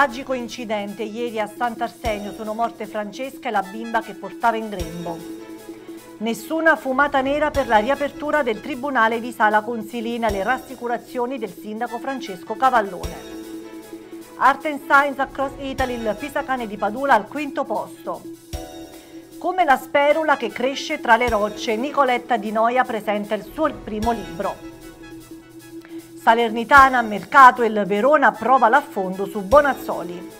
Tragico incidente ieri a Sant'Arsenio sono morte Francesca e la bimba che portava in grembo. Nessuna fumata nera per la riapertura del Tribunale di Sala Consilina, le rassicurazioni del sindaco Francesco Cavallone. Art and Science Across Italy, il Pisacane di Padula al quinto posto. Come la sperula che cresce tra le rocce, Nicoletta Di Noia presenta il suo primo libro. Salernitana, Mercato e il Verona prova l'affondo su Bonazzoli.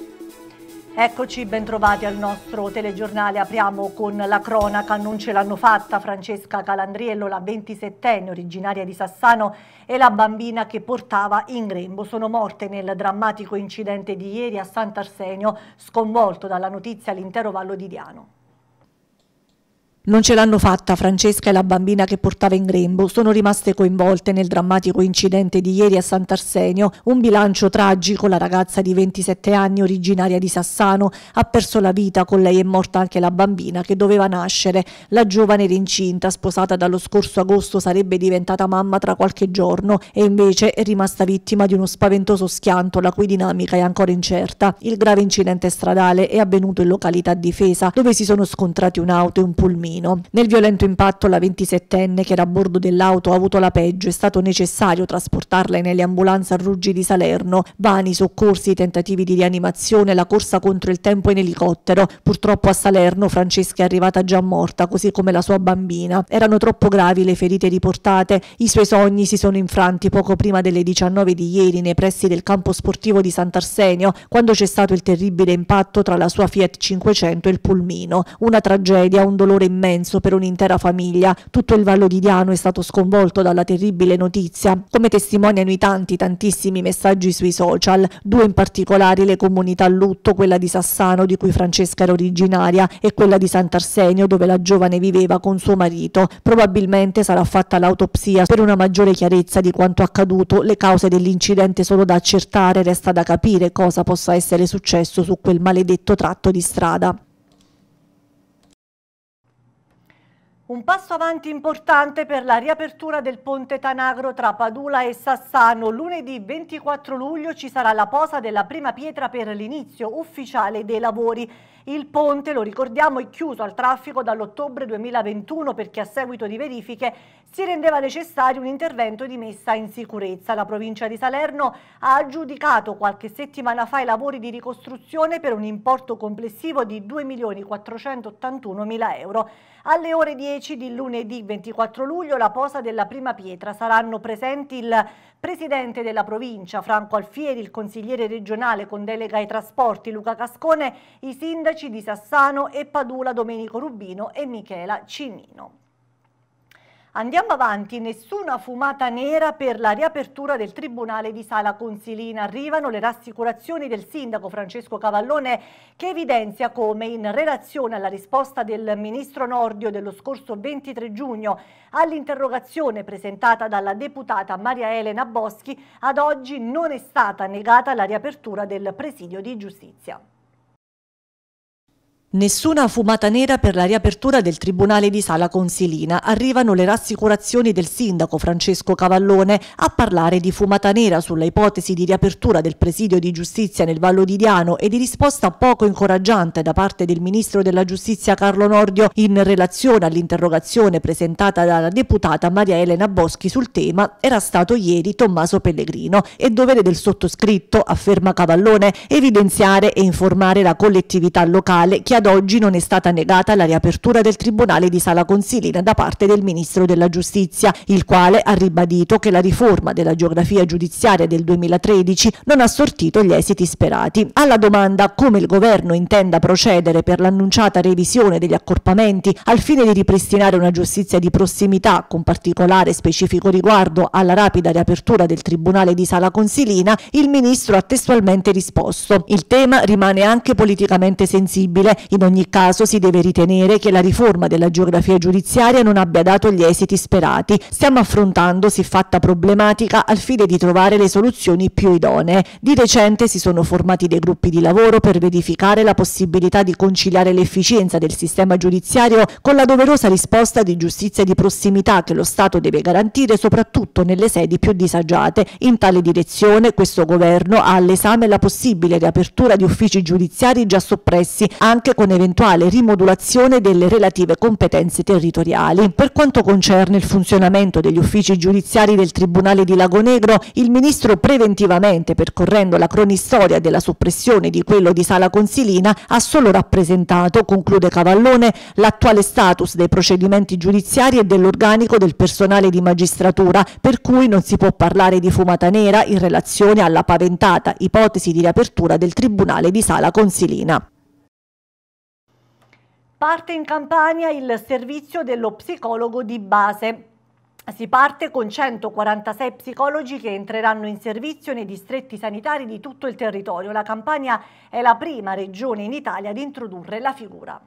Eccoci, bentrovati al nostro telegiornale. Apriamo con la cronaca. Non ce l'hanno fatta Francesca Calandriello, la 27enne originaria di Sassano e la bambina che portava in grembo. Sono morte nel drammatico incidente di ieri a Sant'Arsenio, sconvolto dalla notizia l'intero Vallo di Diano. Non ce l'hanno fatta Francesca e la bambina che portava in grembo, sono rimaste coinvolte nel drammatico incidente di ieri a Sant'Arsenio, un bilancio tragico, la ragazza di 27 anni originaria di Sassano ha perso la vita, con lei è morta anche la bambina che doveva nascere, la giovane era incinta, sposata dallo scorso agosto, sarebbe diventata mamma tra qualche giorno e invece è rimasta vittima di uno spaventoso schianto la cui dinamica è ancora incerta. Il grave incidente stradale è avvenuto in località difesa, dove si sono scontrati un'auto e un pulmino. Torino. Nel violento impatto la 27enne che era a bordo dell'auto ha avuto la peggio, è stato necessario trasportarla nelle ambulanze a Ruggi di Salerno, vani soccorsi, tentativi di rianimazione, la corsa contro il tempo in elicottero. Purtroppo a Salerno Francesca è arrivata già morta, così come la sua bambina. Erano troppo gravi le ferite riportate, i suoi sogni si sono infranti poco prima delle 19 di ieri nei pressi del campo sportivo di Sant'Arsenio, quando c'è stato il terribile impatto tra la sua Fiat 500 e il pulmino. Una tragedia, un dolore immenso immenso per un'intera famiglia. Tutto il Vallo di Diano è stato sconvolto dalla terribile notizia, come testimoniano i tanti, tantissimi messaggi sui social, due in particolare le comunità a lutto, quella di Sassano di cui Francesca era originaria e quella di Sant'Arsenio dove la giovane viveva con suo marito. Probabilmente sarà fatta l'autopsia per una maggiore chiarezza di quanto accaduto, le cause dell'incidente sono da accertare, resta da capire cosa possa essere successo su quel maledetto tratto di strada. Un passo avanti importante per la riapertura del ponte Tanagro tra Padula e Sassano. Lunedì 24 luglio ci sarà la posa della prima pietra per l'inizio ufficiale dei lavori. Il ponte, lo ricordiamo, è chiuso al traffico dall'ottobre 2021 perché a seguito di verifiche si rendeva necessario un intervento di messa in sicurezza. La provincia di Salerno ha aggiudicato qualche settimana fa i lavori di ricostruzione per un importo complessivo di 2.481.000 euro. Alle ore 10 di lunedì 24 luglio la posa della prima pietra saranno presenti il presidente della provincia Franco Alfieri, il consigliere regionale con delega ai trasporti Luca Cascone, i sindaci sindaci di Sassano e Padula Domenico Rubino e Michela Cimino. Andiamo avanti, nessuna fumata nera per la riapertura del Tribunale di Sala Consilina. Arrivano le rassicurazioni del sindaco Francesco Cavallone che evidenzia come in relazione alla risposta del ministro Nordio dello scorso 23 giugno all'interrogazione presentata dalla deputata Maria Elena Boschi ad oggi non è stata negata la riapertura del presidio di giustizia. Nessuna fumata nera per la riapertura del Tribunale di Sala Consilina. Arrivano le rassicurazioni del sindaco Francesco Cavallone a parlare di fumata nera sulla ipotesi di riapertura del presidio di giustizia nel Vallo di Diano e di risposta poco incoraggiante da parte del ministro della giustizia Carlo Nordio in relazione all'interrogazione presentata dalla deputata Maria Elena Boschi sul tema era stato ieri Tommaso Pellegrino. È dovere del sottoscritto, afferma Cavallone, evidenziare e informare la collettività locale che ad oggi non è stata negata la riapertura del Tribunale di Sala Consilina da parte del Ministro della Giustizia, il quale ha ribadito che la riforma della geografia giudiziaria del 2013 non ha sortito gli esiti sperati. Alla domanda come il Governo intenda procedere per l'annunciata revisione degli accorpamenti al fine di ripristinare una giustizia di prossimità con particolare specifico riguardo alla rapida riapertura del Tribunale di Sala Consilina, il Ministro ha testualmente risposto. Il tema rimane anche politicamente sensibile in ogni caso si deve ritenere che la riforma della geografia giudiziaria non abbia dato gli esiti sperati. Stiamo affrontando siffatta problematica al fine di trovare le soluzioni più idonee. Di recente si sono formati dei gruppi di lavoro per verificare la possibilità di conciliare l'efficienza del sistema giudiziario con la doverosa risposta di giustizia di prossimità che lo Stato deve garantire soprattutto nelle sedi più disagiate. In tale direzione questo governo ha all'esame la possibile riapertura di uffici giudiziari già soppressi anche con un'eventuale rimodulazione delle relative competenze territoriali. Per quanto concerne il funzionamento degli uffici giudiziari del Tribunale di Lago Negro, il Ministro preventivamente, percorrendo la cronistoria della soppressione di quello di Sala Consilina, ha solo rappresentato, conclude Cavallone, l'attuale status dei procedimenti giudiziari e dell'organico del personale di magistratura, per cui non si può parlare di fumata nera in relazione alla paventata ipotesi di riapertura del Tribunale di Sala Consilina. Parte in Campania il servizio dello psicologo di base. Si parte con 146 psicologi che entreranno in servizio nei distretti sanitari di tutto il territorio. La Campania è la prima regione in Italia ad introdurre la figura.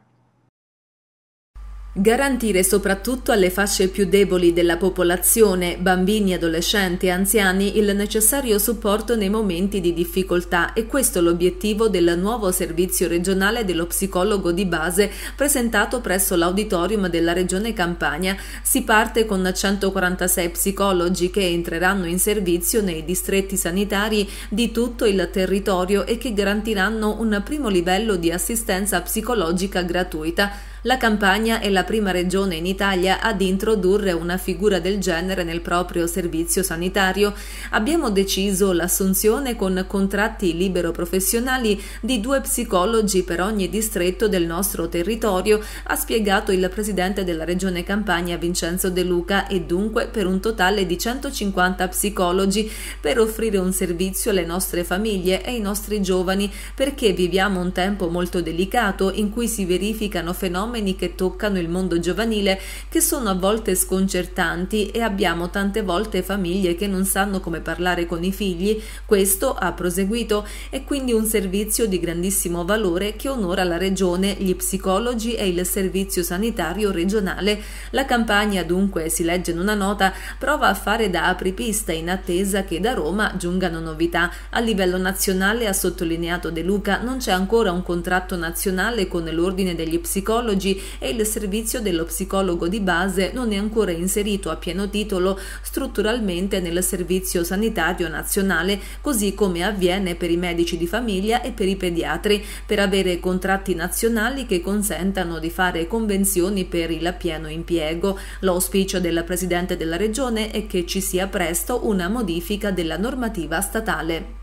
Garantire soprattutto alle fasce più deboli della popolazione, bambini, adolescenti e anziani, il necessario supporto nei momenti di difficoltà e questo è l'obiettivo del nuovo servizio regionale dello psicologo di base presentato presso l'auditorium della Regione Campania. Si parte con 146 psicologi che entreranno in servizio nei distretti sanitari di tutto il territorio e che garantiranno un primo livello di assistenza psicologica gratuita. La Campania è la prima regione in Italia ad introdurre una figura del genere nel proprio servizio sanitario. Abbiamo deciso l'assunzione con contratti libero-professionali di due psicologi per ogni distretto del nostro territorio, ha spiegato il presidente della regione Campania Vincenzo De Luca e dunque per un totale di 150 psicologi per offrire un servizio alle nostre famiglie e ai nostri giovani perché viviamo un tempo molto delicato in cui si verificano fenomeni fenomeni che toccano il mondo giovanile che sono a volte sconcertanti e abbiamo tante volte famiglie che non sanno come parlare con i figli. Questo, ha proseguito, è quindi un servizio di grandissimo valore che onora la Regione, gli psicologi e il servizio sanitario regionale. La campagna, dunque, si legge in una nota, prova a fare da apripista in attesa che da Roma giungano novità. A livello nazionale, ha sottolineato De Luca, non c'è ancora un contratto nazionale con l'Ordine degli psicologi oggi e il servizio dello psicologo di base non è ancora inserito a pieno titolo strutturalmente nel servizio sanitario nazionale, così come avviene per i medici di famiglia e per i pediatri, per avere contratti nazionali che consentano di fare convenzioni per il pieno impiego. L'auspicio del Presidente della Regione è che ci sia presto una modifica della normativa statale.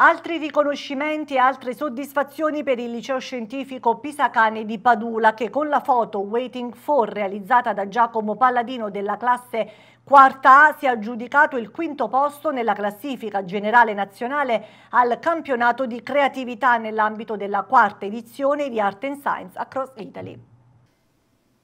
Altri riconoscimenti e altre soddisfazioni per il liceo scientifico Pisacane di Padula che con la foto Waiting for realizzata da Giacomo Palladino della classe quarta A si è aggiudicato il quinto posto nella classifica generale nazionale al campionato di creatività nell'ambito della quarta edizione di Art and Science Across Italy.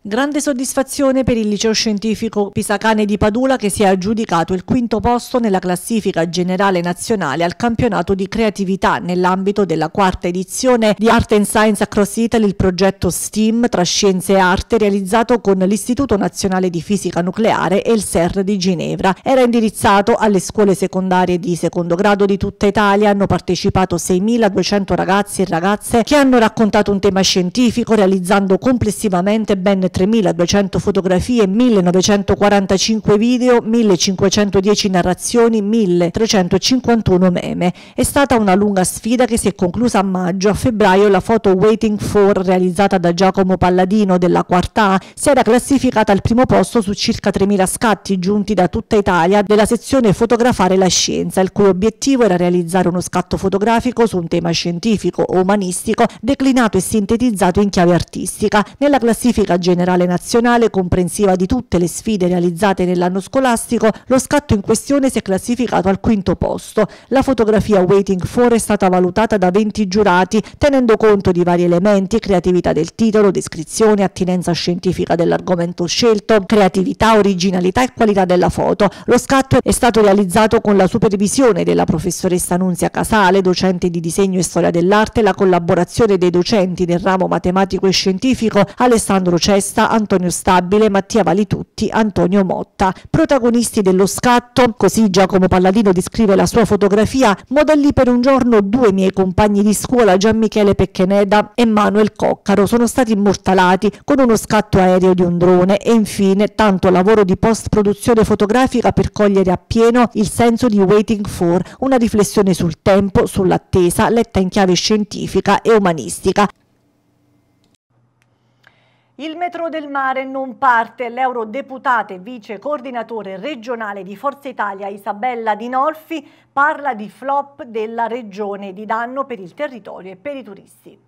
Grande soddisfazione per il liceo scientifico Pisacane di Padula che si è aggiudicato il quinto posto nella classifica generale nazionale al campionato di creatività nell'ambito della quarta edizione di Art and Science Across Italy, il progetto STEAM tra scienze e arte realizzato con l'Istituto Nazionale di Fisica Nucleare e il SER di Ginevra. Era indirizzato alle scuole secondarie di secondo grado di tutta Italia, hanno partecipato 6.200 ragazzi e ragazze che hanno raccontato un tema scientifico realizzando complessivamente ben 3200 fotografie, 1945 video, 1510 narrazioni, 1351 meme. È stata una lunga sfida che si è conclusa a maggio. A febbraio la foto Waiting for, realizzata da Giacomo Palladino della Quartà, si era classificata al primo posto su circa 3000 scatti giunti da tutta Italia della sezione Fotografare la scienza, il cui obiettivo era realizzare uno scatto fotografico su un tema scientifico o umanistico declinato e sintetizzato in chiave artistica. Nella classifica generale generale nazionale, comprensiva di tutte le sfide realizzate nell'anno scolastico, lo scatto in questione si è classificato al quinto posto. La fotografia Waiting for è stata valutata da 20 giurati, tenendo conto di vari elementi, creatività del titolo, descrizione, attinenza scientifica dell'argomento scelto, creatività, originalità e qualità della foto. Lo scatto è stato realizzato con la supervisione della professoressa Nunzia Casale, docente di disegno e storia dell'arte, la collaborazione dei docenti del ramo matematico e scientifico Alessandro Cesta Costa, Antonio Stabile, Mattia Valitutti, Antonio Motta. Protagonisti dello scatto, così Giacomo Palladino descrive la sua fotografia, modelli per un giorno due miei compagni di scuola Gian Michele Peccheneda e Manuel Coccaro sono stati immortalati con uno scatto aereo di un drone e infine tanto lavoro di post-produzione fotografica per cogliere appieno il senso di Waiting for, una riflessione sul tempo, sull'attesa, letta in chiave scientifica e umanistica. Il metro del mare non parte. L'eurodeputata e vice coordinatore regionale di Forza Italia Isabella Dinolfi parla di flop della regione di danno per il territorio e per i turisti.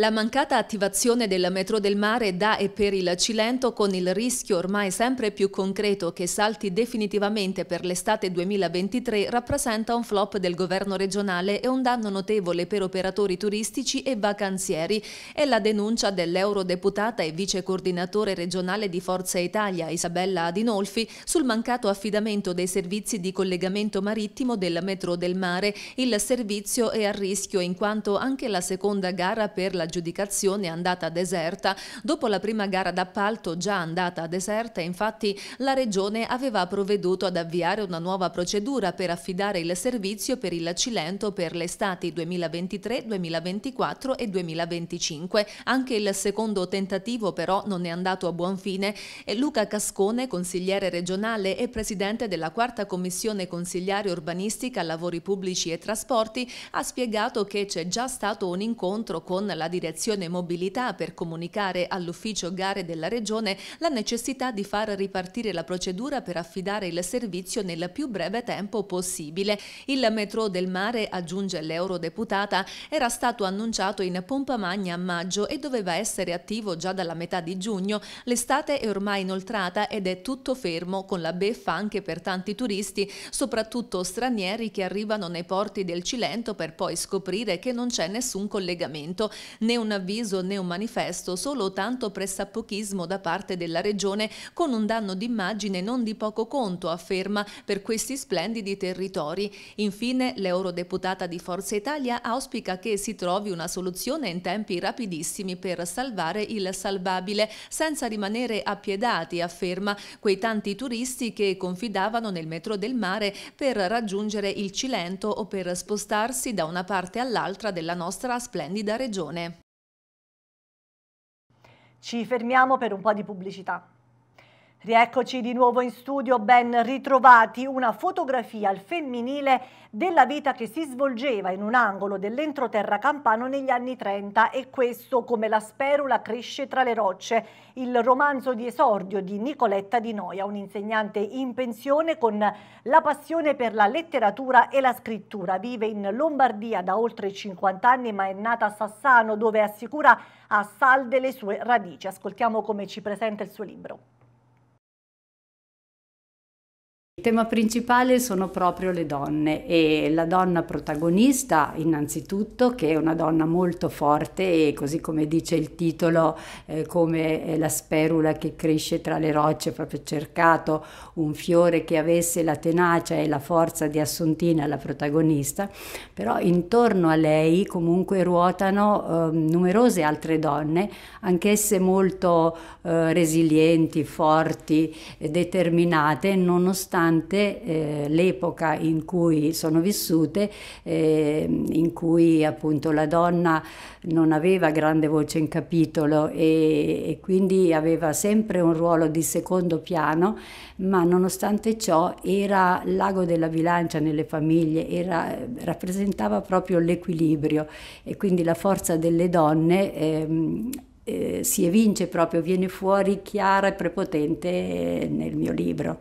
La mancata attivazione della metro del mare da e per il Cilento con il rischio ormai sempre più concreto che salti definitivamente per l'estate 2023 rappresenta un flop del governo regionale e un danno notevole per operatori turistici e vacanzieri. È la denuncia dell'eurodeputata e vice coordinatore regionale di Forza Italia Isabella Adinolfi sul mancato affidamento dei servizi di collegamento marittimo della metro del mare. Il servizio è a rischio in quanto anche la seconda gara per la l'aggiudicazione è andata deserta. Dopo la prima gara d'appalto già andata deserta, infatti, la Regione aveva provveduto ad avviare una nuova procedura per affidare il servizio per il Cilento per le 2023, 2024 e 2025. Anche il secondo tentativo però non è andato a buon fine e Luca Cascone, consigliere regionale e presidente della quarta commissione consigliare urbanistica, lavori pubblici e trasporti, ha spiegato che c'è già stato un incontro con la direzione Direzione Mobilità per comunicare all'ufficio gare della Regione la necessità di far ripartire la procedura per affidare il servizio nel più breve tempo possibile. Il metro del mare, aggiunge l'eurodeputata, era stato annunciato in pompa magna a maggio e doveva essere attivo già dalla metà di giugno. L'estate è ormai inoltrata ed è tutto fermo, con la beffa anche per tanti turisti, soprattutto stranieri che arrivano nei porti del Cilento per poi scoprire che non c'è nessun collegamento né un avviso né un manifesto, solo tanto pressappochismo da parte della regione con un danno d'immagine non di poco conto, afferma, per questi splendidi territori. Infine, l'eurodeputata di Forza Italia auspica che si trovi una soluzione in tempi rapidissimi per salvare il salvabile, senza rimanere appiedati, afferma, quei tanti turisti che confidavano nel metro del mare per raggiungere il Cilento o per spostarsi da una parte all'altra della nostra splendida regione. Ci fermiamo per un po' di pubblicità. Rieccoci di nuovo in studio, ben ritrovati, una fotografia al femminile della vita che si svolgeva in un angolo dell'entroterra campano negli anni 30 e questo come la sperula cresce tra le rocce, il romanzo di esordio di Nicoletta Di Noia, un'insegnante in pensione con la passione per la letteratura e la scrittura. Vive in Lombardia da oltre 50 anni ma è nata a Sassano dove assicura a salde le sue radici. Ascoltiamo come ci presenta il suo libro. Il tema principale sono proprio le donne e la donna protagonista innanzitutto che è una donna molto forte e così come dice il titolo eh, come la sperula che cresce tra le rocce proprio cercato un fiore che avesse la tenacia e la forza di Assuntina la protagonista però intorno a lei comunque ruotano eh, numerose altre donne anch'esse molto eh, resilienti forti determinate nonostante durante eh, l'epoca in cui sono vissute, eh, in cui appunto la donna non aveva grande voce in capitolo e, e quindi aveva sempre un ruolo di secondo piano, ma nonostante ciò era l'ago della bilancia nelle famiglie, era, rappresentava proprio l'equilibrio e quindi la forza delle donne. Ehm, eh, si evince proprio, viene fuori chiara e prepotente nel mio libro.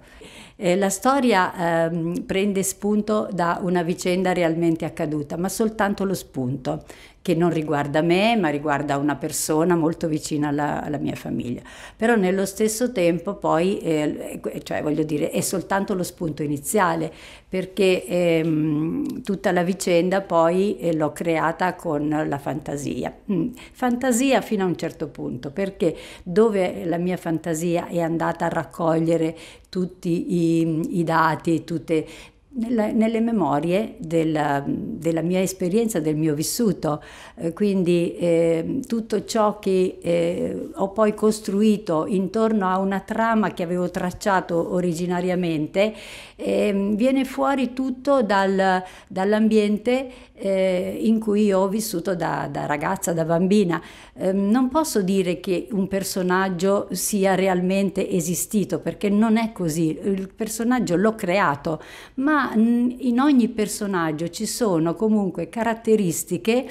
Eh, la storia ehm, prende spunto da una vicenda realmente accaduta, ma soltanto lo spunto che non riguarda me, ma riguarda una persona molto vicina alla, alla mia famiglia. Però nello stesso tempo poi, eh, eh, cioè voglio dire, è soltanto lo spunto iniziale, perché ehm, tutta la vicenda poi eh, l'ho creata con la fantasia. Mm, fantasia fino a un certo punto, perché dove la mia fantasia è andata a raccogliere tutti i, i dati, tutte nella, nelle memorie della, della, mia esperienza, del mio vissuto, eh, quindi eh, tutto ciò che eh, ho poi costruito intorno a una trama che avevo tracciato originariamente, ehm, viene fuori tutto dal, dall'ambiente eh, in cui ho vissuto da, da ragazza, da bambina. Eh, non posso dire che un personaggio sia realmente esistito, perché non è così. Il personaggio l'ho creato, ma mm, in ogni personaggio ci sono comunque caratteristiche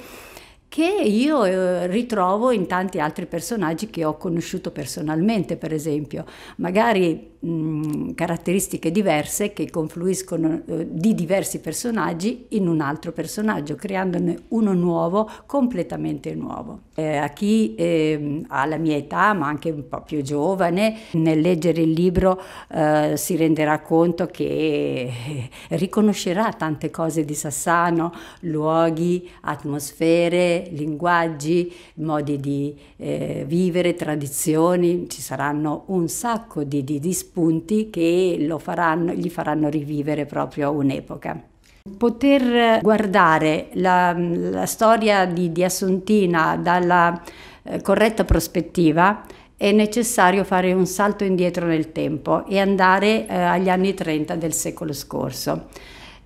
che io eh, ritrovo in tanti altri personaggi che ho conosciuto personalmente, per esempio, magari mh, caratteristiche diverse che confluiscono eh, di diversi personaggi in un altro personaggio, creandone uno nuovo, completamente nuovo. Eh, a chi ha ehm, la mia età, ma anche un po' più giovane, nel leggere il libro eh, si renderà conto che eh, riconoscerà tante cose di Sassano, luoghi, atmosfere, linguaggi, modi di eh, vivere, tradizioni, ci saranno un sacco di, di, di spunti che faranno, gli faranno rivivere proprio un'epoca. Poter guardare la, la storia di, di Assuntina dalla eh, corretta prospettiva è necessario fare un salto indietro nel tempo e andare eh, agli anni 30 del secolo scorso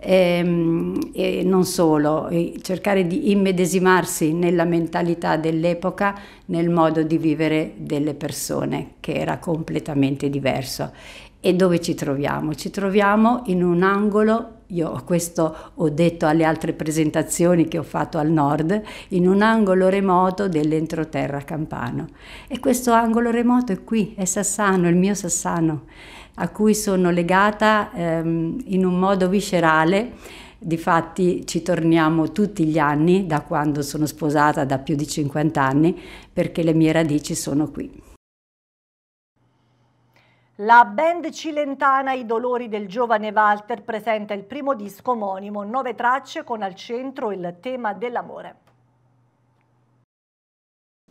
e, ehm, e non solo, cercare di immedesimarsi nella mentalità dell'epoca, nel modo di vivere delle persone che era completamente diverso. E dove ci troviamo? Ci troviamo in un angolo io questo ho detto alle altre presentazioni che ho fatto al nord, in un angolo remoto dell'entroterra campano. E questo angolo remoto è qui, è Sassano, il mio Sassano a cui sono legata ehm, in un modo viscerale. Difatti ci torniamo tutti gli anni da quando sono sposata da più di 50 anni perché le mie radici sono qui. La band cilentana I dolori del giovane Walter presenta il primo disco omonimo, nove tracce con al centro il tema dell'amore.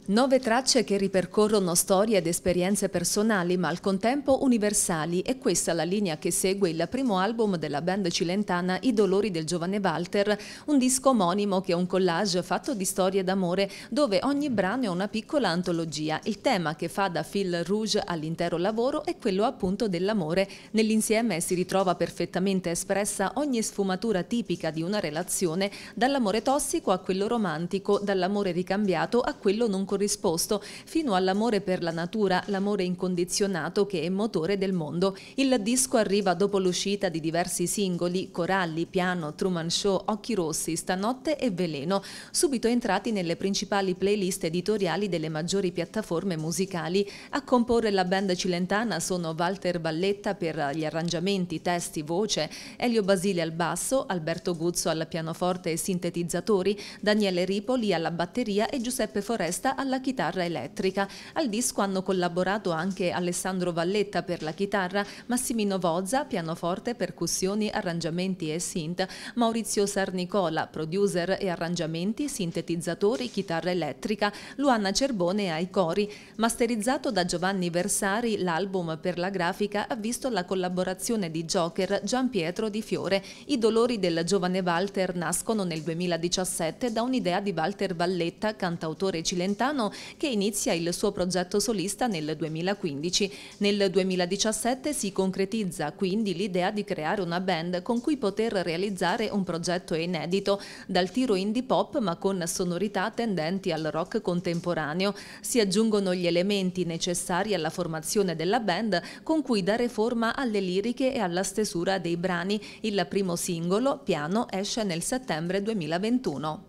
Nove tracce che ripercorrono storie ed esperienze personali ma al contempo universali e questa è la linea che segue il primo album della band cilentana I Dolori del Giovane Walter, un disco omonimo che è un collage fatto di storie d'amore dove ogni brano è una piccola antologia. Il tema che fa da fil rouge all'intero lavoro è quello appunto dell'amore. Nell'insieme si ritrova perfettamente espressa ogni sfumatura tipica di una relazione, dall'amore tossico a quello romantico, dall'amore ricambiato a quello non conosciuto corrisposto fino all'amore per la natura, l'amore incondizionato che è motore del mondo. Il disco arriva dopo l'uscita di diversi singoli, Coralli, Piano, Truman Show, Occhi Rossi, Stanotte e Veleno, subito entrati nelle principali playlist editoriali delle maggiori piattaforme musicali. A comporre la band cilentana sono Walter Balletta per gli arrangiamenti, testi, voce, Elio Basile al basso, Alberto Guzzo al pianoforte e sintetizzatori, Daniele Ripoli alla batteria e Giuseppe Foresta alla chitarra elettrica. Al disco hanno collaborato anche Alessandro Valletta per la chitarra, Massimino Vozza, pianoforte, percussioni, arrangiamenti e synth, Maurizio Sarnicola, producer e arrangiamenti, sintetizzatori, chitarra elettrica, Luana Cerbone ai cori. Masterizzato da Giovanni Versari, l'album per la grafica ha visto la collaborazione di Joker Gian Pietro Di Fiore. I dolori del giovane Walter nascono nel 2017 da un'idea di Walter Valletta, cantautore cilentano Milano che inizia il suo progetto solista nel 2015. Nel 2017 si concretizza quindi l'idea di creare una band con cui poter realizzare un progetto inedito, dal tiro indie pop ma con sonorità tendenti al rock contemporaneo. Si aggiungono gli elementi necessari alla formazione della band con cui dare forma alle liriche e alla stesura dei brani. Il primo singolo, Piano, esce nel settembre 2021.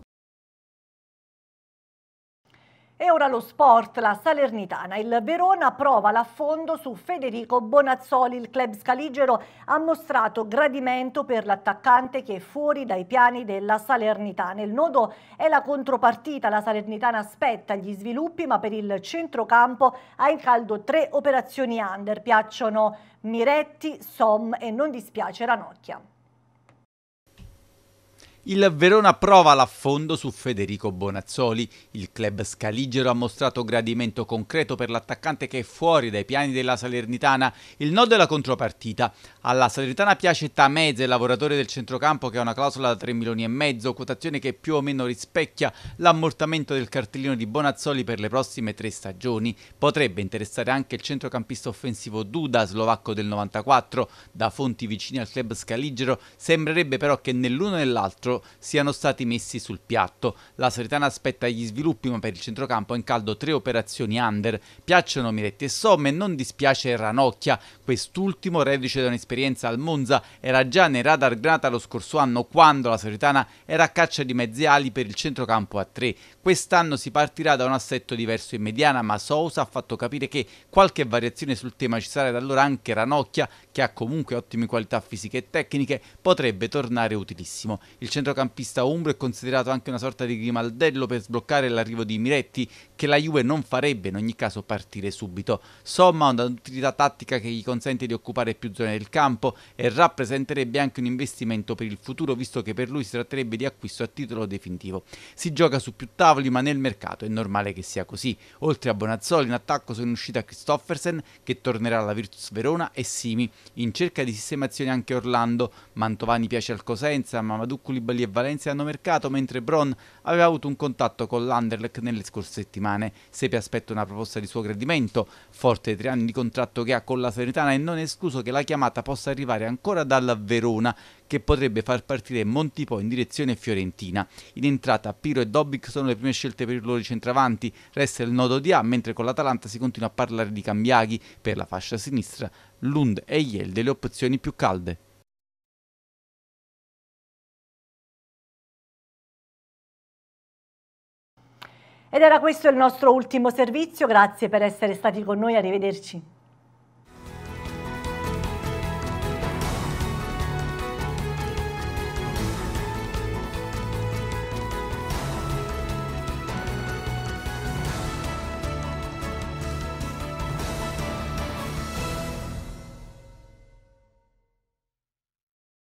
E ora lo sport, la Salernitana. Il Verona prova l'affondo su Federico Bonazzoli. Il club scaligero ha mostrato gradimento per l'attaccante che è fuori dai piani della Salernitana. Il nodo è la contropartita. La Salernitana aspetta gli sviluppi, ma per il centrocampo ha in caldo tre operazioni under. Piacciono Miretti, Som e non dispiace Ranocchia. Il Verona prova l'affondo su Federico Bonazzoli. Il club scaligero ha mostrato gradimento concreto per l'attaccante che è fuori dai piani della Salernitana. Il no della contropartita. Alla Salernitana piace Tameze, lavoratore del centrocampo che ha una clausola da 3 milioni e mezzo, quotazione che più o meno rispecchia l'ammortamento del cartellino di Bonazzoli per le prossime tre stagioni. Potrebbe interessare anche il centrocampista offensivo Duda, slovacco del 94. Da fonti vicine al club scaligero sembrerebbe però che nell'uno e nell'altro rientro siano stati messi sul piatto. La Salernitana aspetta gli sviluppi, ma per il centrocampo è in caldo tre operazioni under. Piacciono Miretti e Somme non dispiace Ranocchia. Quest'ultimo, reduce da un'esperienza al Monza, era già nei radar granata lo scorso anno quando la Salernitana era a caccia di mezzi ali per il centrocampo a tre. Quest'anno si partirà da un assetto diverso in mediana, ma Sousa ha fatto capire che qualche variazione sul tema ci sarà ed allora anche Ranocchia, che ha comunque ottime qualità fisiche e tecniche, potrebbe tornare utilissimo. Il centrocampista Umbro è considerato anche una sorta di grimaldello per sbloccare l'arrivo di Miretti, che la Juve non farebbe in ogni caso partire subito. Somma ha un'utilità tattica che gli consente di occupare più zone del campo e rappresenterebbe anche un investimento per il futuro, visto che per lui si tratterebbe di acquisto a titolo definitivo. Si gioca su più tavoli, ma nel mercato è normale che sia così. Oltre a Bonazzoli, in attacco sono in uscita a Christoffersen, che tornerà alla Virtus Verona, e Simi, in cerca di sistemazioni anche Orlando. Mantovani piace al Cosenza, Mamadou Koulibaly Nobili e Valencia hanno mercato, mentre Bron aveva avuto un contatto con l'Anderlecht nelle scorse settimane. Sepi aspetta una proposta di suo gradimento, forte dei tre anni di contratto che ha con la Serenitana e non è escluso che la chiamata possa arrivare ancora dalla Verona, che potrebbe far partire Montipò in direzione Fiorentina. In entrata Piro e Dobic sono le prime scelte per i loro centravanti, resta il nodo di A, mentre con l'Atalanta si continua a parlare di Cambiaghi, per la fascia sinistra Lund e Yel delle opzioni più calde. Ed era questo il nostro ultimo servizio, grazie per essere stati con noi, arrivederci.